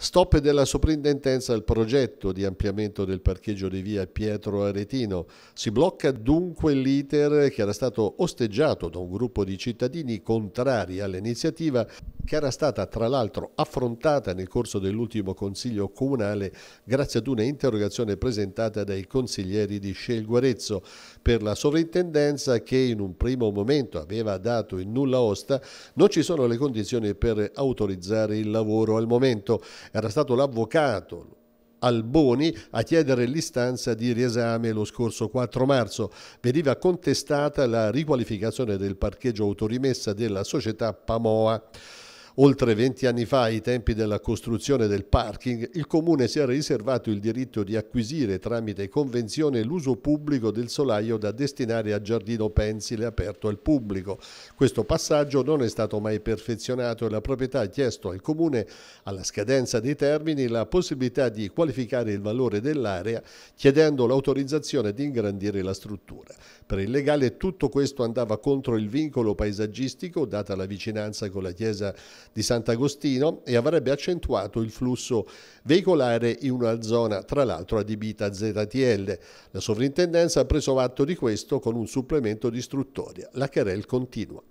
Stop della soprintendenza al progetto di ampliamento del parcheggio di via Pietro Aretino. Si blocca dunque l'iter che era stato osteggiato da un gruppo di cittadini contrari all'iniziativa che era stata tra l'altro affrontata nel corso dell'ultimo Consiglio Comunale grazie ad una interrogazione presentata dai consiglieri di Scelguarezzo per la sovrintendenza che in un primo momento aveva dato in nulla osta, non ci sono le condizioni per autorizzare il lavoro al momento. Era stato l'avvocato Alboni a chiedere l'istanza di riesame lo scorso 4 marzo. Veniva contestata la riqualificazione del parcheggio autorimessa della società Pamoa. Oltre 20 anni fa, ai tempi della costruzione del parking, il comune si è riservato il diritto di acquisire tramite convenzione l'uso pubblico del solaio da destinare a giardino pensile aperto al pubblico. Questo passaggio non è stato mai perfezionato e la proprietà ha chiesto al comune, alla scadenza dei termini, la possibilità di qualificare il valore dell'area chiedendo l'autorizzazione di ingrandire la struttura. Per il legale tutto questo andava contro il vincolo paesaggistico, data la vicinanza con la chiesa di Sant'Agostino e avrebbe accentuato il flusso veicolare in una zona tra l'altro adibita a ZTL. La sovrintendenza ha preso atto di questo con un supplemento di istruttoria. La querel continua.